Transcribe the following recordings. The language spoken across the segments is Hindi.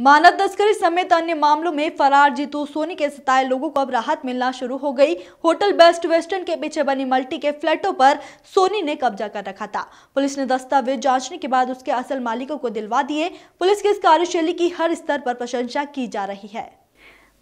मानव तस्करी समेत अन्य मामलों में फरार जीतू सोनी के सताए लोगों को अब राहत मिलना शुरू हो गई होटल बेस्ट वेस्टर्न के पीछे बनी मल्टी के फ्लैटों पर सोनी ने कब्जा कर रखा था पुलिस ने दस्तावेज जांचने के बाद उसके असल मालिकों को दिलवा दिए पुलिस की इस कार्यशैली की हर स्तर पर प्रशंसा की जा रही है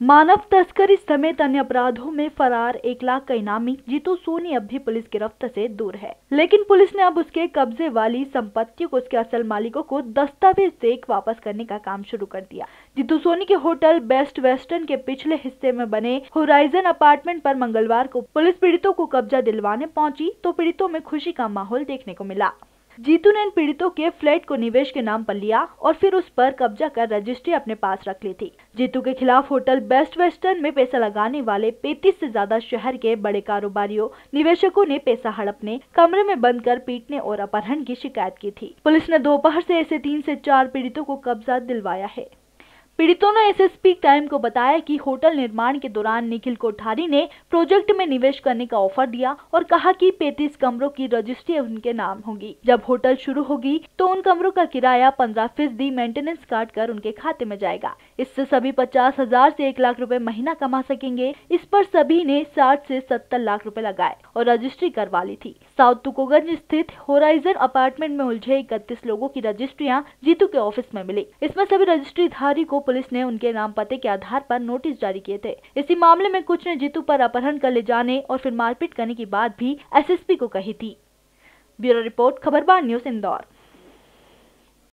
मानव तस्करी समेत अन्य अपराधों में फरार एक लाख का इनामी जीतू सोनी अब भी पुलिस गिरफ्त से दूर है लेकिन पुलिस ने अब उसके कब्जे वाली संपत्ति को उसके असल मालिकों को दस्तावेज देख वापस करने का काम शुरू कर दिया जीतू सोनी के होटल बेस्ट वेस्टर्न के पिछले हिस्से में बने होराइजन अपार्टमेंट पर मंगलवार को पुलिस पीड़ितों को कब्जा दिलवाने पहुंची तो पीड़ितों में खुशी का माहौल देखने को मिला जीतू ने इन पीड़ितों के फ्लैट को निवेश के नाम पर लिया और फिर उस पर कब्जा कर रजिस्ट्री अपने पास रख ली थी जीतू के खिलाफ होटल बेस्ट वेस्टर्न में पैसा लगाने वाले पैंतीस से ज्यादा शहर के बड़े कारोबारियों निवेशकों ने पैसा हड़पने कमरे में बंद कर पीटने और अपहरण की शिकायत की थी पुलिस ने दोपहर ऐसी ऐसे तीन ऐसी चार पीड़ितों को कब्जा दिलवाया है पीड़ितों ने एसएसपी क्राइम को बताया कि होटल निर्माण के दौरान निखिल कोठारी ने प्रोजेक्ट में निवेश करने का ऑफर दिया और कहा कि 35 कमरों की रजिस्ट्री उनके नाम होगी जब होटल शुरू होगी तो उन कमरों का किराया पंद्रह फीसदी मेंटेनेंस काट कर उनके खाते में जाएगा इससे सभी पचास हजार ऐसी एक लाख रूपए महीना कमा सकेंगे इस पर सभी ने साठ ऐसी सत्तर लाख रूपए लगाए और रजिस्ट्री करवा ली थी साउथ तुकोगंज स्थित होराइजन अपार्टमेंट में उलझे इकतीस लोगों की रजिस्ट्रियां जीतू के ऑफिस में मिली इसमें सभी रजिस्ट्री धारी को पुलिस ने उनके नाम पते के आधार पर नोटिस जारी किए थे इसी मामले में कुछ ने जीतू पर अपहरण कर ले जाने और फिर मारपीट करने की बात भी एसएसपी को कही थी ब्यूरो रिपोर्ट बार न्यूज इंदौर